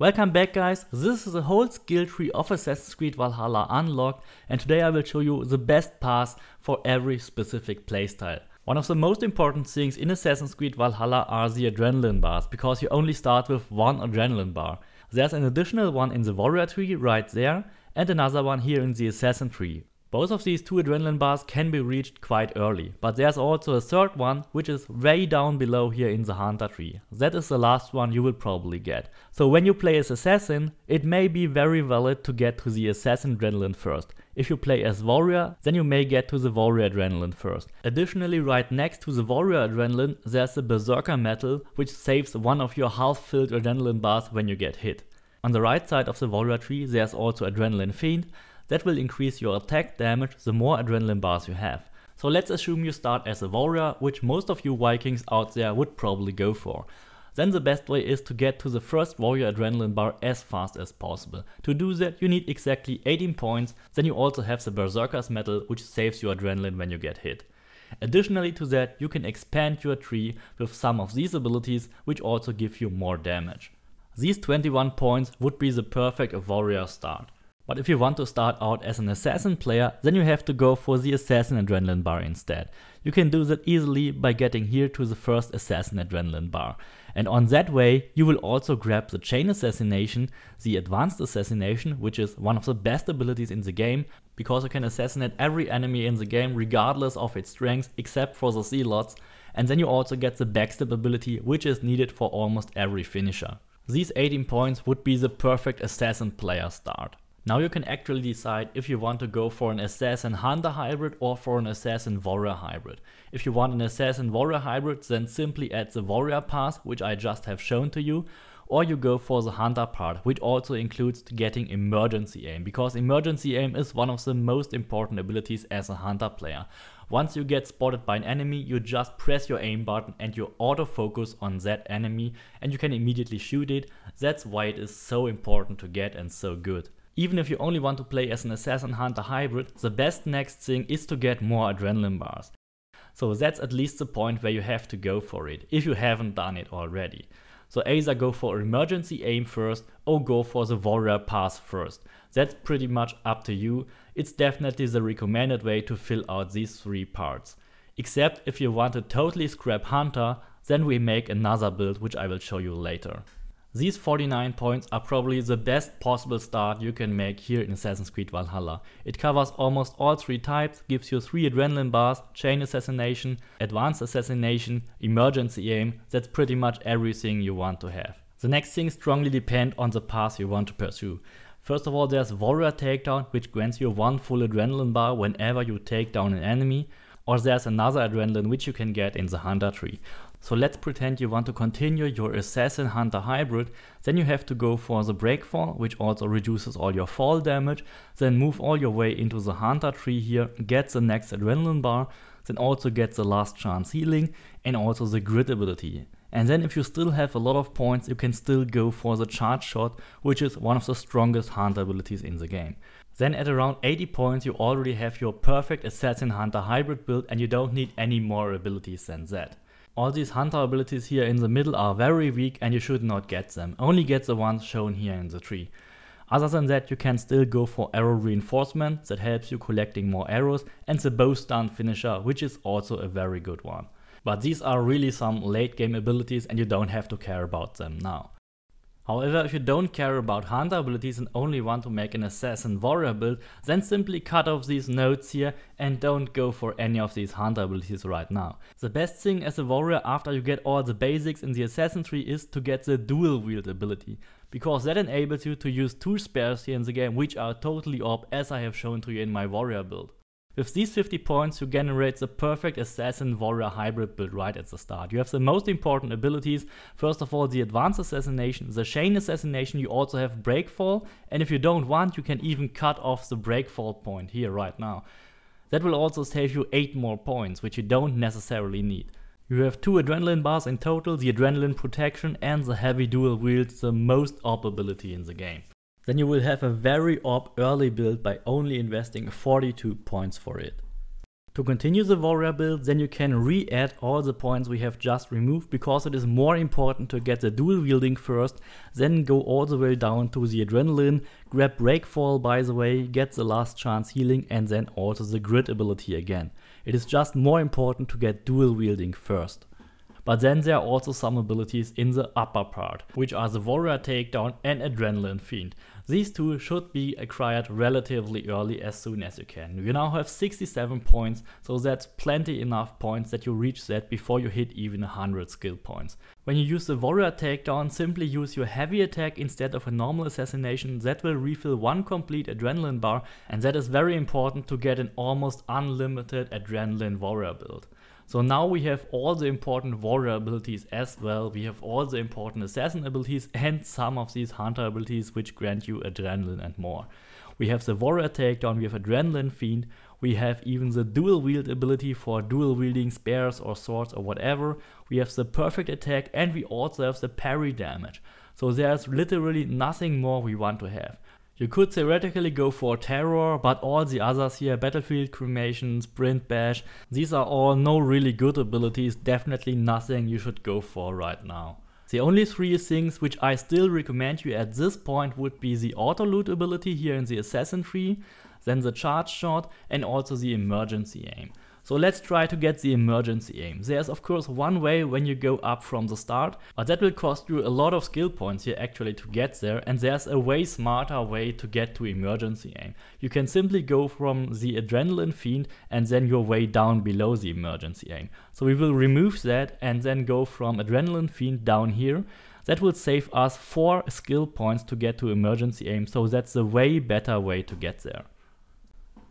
Welcome back guys, this is the whole skill tree of Assassin's Creed Valhalla Unlocked and today I will show you the best pass for every specific playstyle. One of the most important things in Assassin's Creed Valhalla are the adrenaline bars, because you only start with one adrenaline bar. There's an additional one in the warrior tree right there and another one here in the assassin tree. Both of these two adrenaline bars can be reached quite early, but there's also a third one which is way down below here in the Hunter tree. That is the last one you will probably get. So when you play as Assassin, it may be very valid to get to the Assassin adrenaline first. If you play as Warrior, then you may get to the Warrior adrenaline first. Additionally right next to the Warrior adrenaline there's the Berserker metal which saves one of your half filled adrenaline bars when you get hit. On the right side of the Warrior tree there's also Adrenaline Fiend that will increase your attack damage the more adrenaline bars you have. So let's assume you start as a warrior, which most of you Vikings out there would probably go for. Then the best way is to get to the first warrior adrenaline bar as fast as possible. To do that you need exactly 18 points, then you also have the berserker's medal which saves your adrenaline when you get hit. Additionally to that, you can expand your tree with some of these abilities which also give you more damage. These 21 points would be the perfect warrior start. But if you want to start out as an assassin player, then you have to go for the assassin adrenaline bar instead. You can do that easily by getting here to the first assassin adrenaline bar. And on that way, you will also grab the chain assassination, the advanced assassination, which is one of the best abilities in the game, because you can assassinate every enemy in the game regardless of its strength, except for the zealots, and then you also get the backstab ability, which is needed for almost every finisher. These 18 points would be the perfect assassin player start. Now you can actually decide if you want to go for an Assassin Hunter hybrid or for an Assassin Warrior hybrid. If you want an Assassin Warrior hybrid then simply add the Warrior part, which I just have shown to you or you go for the hunter part, which also includes getting emergency aim, because emergency aim is one of the most important abilities as a hunter player. Once you get spotted by an enemy, you just press your aim button and you autofocus on that enemy and you can immediately shoot it. That's why it is so important to get and so good. Even if you only want to play as an Assassin Hunter hybrid, the best next thing is to get more adrenaline bars. So that's at least the point where you have to go for it, if you haven't done it already. So either go for emergency aim first or go for the warrior pass first. That's pretty much up to you. It's definitely the recommended way to fill out these three parts. Except if you want to totally scrap hunter, then we make another build which I will show you later. These 49 points are probably the best possible start you can make here in Assassin's Creed Valhalla. It covers almost all three types, gives you three adrenaline bars, chain assassination, advanced assassination, emergency aim, that's pretty much everything you want to have. The next things strongly depend on the path you want to pursue. First of all there's Warrior Takedown which grants you one full adrenaline bar whenever you take down an enemy, or there's another adrenaline which you can get in the Hunter tree. So let's pretend you want to continue your assassin hunter hybrid, then you have to go for the breakfall, which also reduces all your fall damage, then move all your way into the hunter tree here, get the next adrenaline bar, then also get the last chance healing and also the grid ability. And then if you still have a lot of points, you can still go for the charge shot, which is one of the strongest hunter abilities in the game. Then at around 80 points you already have your perfect assassin hunter hybrid build and you don't need any more abilities than that. All these hunter abilities here in the middle are very weak and you should not get them, only get the ones shown here in the tree. Other than that you can still go for arrow reinforcement that helps you collecting more arrows and the bow stun finisher which is also a very good one. But these are really some late game abilities and you don't have to care about them now. However, if you don't care about hunter abilities and only want to make an assassin warrior build, then simply cut off these nodes here and don't go for any of these hunter abilities right now. The best thing as a warrior after you get all the basics in the assassin tree is to get the dual wield ability because that enables you to use two spares here in the game which are totally op as I have shown to you in my warrior build. With these 50 points, you generate the perfect Assassin Warrior hybrid build right at the start. You have the most important abilities. First of all, the Advanced Assassination, the Chain Assassination, you also have Breakfall. And if you don't want, you can even cut off the Breakfall point here right now. That will also save you 8 more points, which you don't necessarily need. You have two adrenaline bars in total, the adrenaline protection and the heavy dual wield, the most op ability in the game then you will have a very op early build by only investing 42 points for it. To continue the warrior build, then you can re-add all the points we have just removed because it is more important to get the dual wielding first, then go all the way down to the adrenaline, grab breakfall by the way, get the last chance healing and then also the grid ability again. It is just more important to get dual wielding first. But then there are also some abilities in the upper part, which are the Warrior Takedown and Adrenaline Fiend. These two should be acquired relatively early as soon as you can. You now have 67 points, so that's plenty enough points that you reach that before you hit even 100 skill points. When you use the warrior takedown, simply use your heavy attack instead of a normal assassination that will refill one complete adrenaline bar and that is very important to get an almost unlimited adrenaline warrior build. So now we have all the important warrior abilities as well. We have all the important assassin abilities and some of these hunter abilities which grant you adrenaline and more. We have the warrior takedown, we have adrenaline fiend, we have even the dual wield ability for dual wielding spears or swords or whatever. We have the perfect attack and we also have the parry damage. So there's literally nothing more we want to have. You could theoretically go for Terror, but all the others here, Battlefield Cremation, Sprint Bash, these are all no really good abilities, definitely nothing you should go for right now. The only three things which I still recommend you at this point would be the auto loot ability here in the assassin tree, then the charge shot and also the emergency aim. So let's try to get the emergency aim. There's of course one way when you go up from the start, but that will cost you a lot of skill points here actually to get there and there's a way smarter way to get to emergency aim. You can simply go from the adrenaline fiend and then your way down below the emergency aim. So we will remove that and then go from adrenaline fiend down here that will save us 4 skill points to get to emergency aim, so that's a way better way to get there.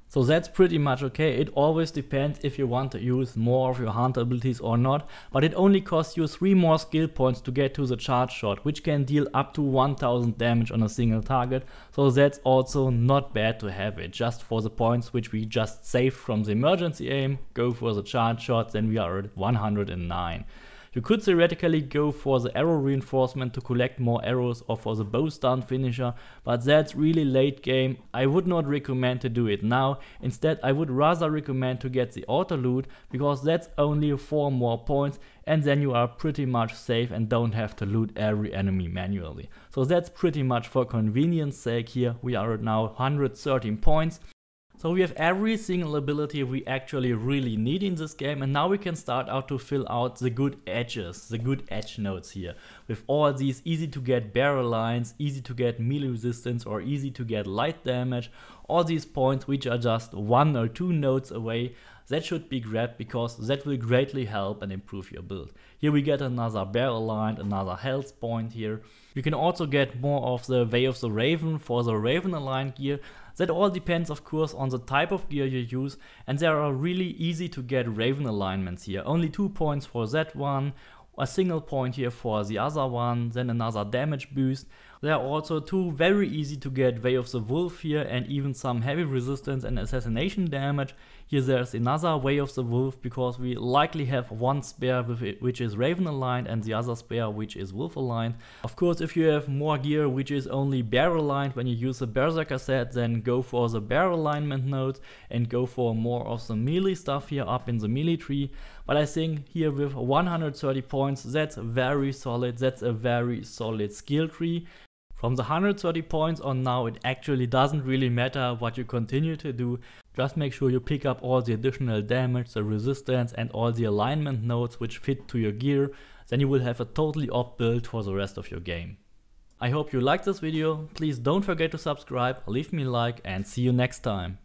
So that's pretty much okay. It always depends if you want to use more of your hunter abilities or not, but it only costs you 3 more skill points to get to the charge shot, which can deal up to 1000 damage on a single target, so that's also not bad to have it. Just for the points which we just saved from the emergency aim, go for the charge shot, then we are at 109. You could theoretically go for the arrow reinforcement to collect more arrows or for the bow stun finisher, but that's really late game. I would not recommend to do it now. Instead, I would rather recommend to get the auto loot because that's only 4 more points and then you are pretty much safe and don't have to loot every enemy manually. So that's pretty much for convenience sake here. We are at now 113 points so we have every single ability we actually really need in this game and now we can start out to fill out the good edges, the good edge nodes here. With all these easy to get barrel lines, easy to get melee resistance or easy to get light damage, all these points which are just one or two nodes away that should be grabbed because that will greatly help and improve your build. Here we get another barrel line, another health point here. You can also get more of the Way of the Raven for the Raven aligned gear that all depends of course on the type of gear you use and there are really easy to get Raven alignments here. Only two points for that one, a single point here for the other one, then another damage boost. There are also two very easy to get Way of the Wolf here and even some heavy resistance and assassination damage. Here there's another Way of the Wolf because we likely have one spare which is Raven aligned and the other spare which is Wolf aligned. Of course if you have more gear which is only bear aligned when you use the Berserker set then go for the bear alignment nodes and go for more of the melee stuff here up in the melee tree. But I think here with 130 points, that's very solid. That's a very solid skill tree. From the 130 points on now, it actually doesn't really matter what you continue to do. Just make sure you pick up all the additional damage, the resistance and all the alignment nodes which fit to your gear. Then you will have a totally op build for the rest of your game. I hope you liked this video. Please don't forget to subscribe, leave me a like and see you next time.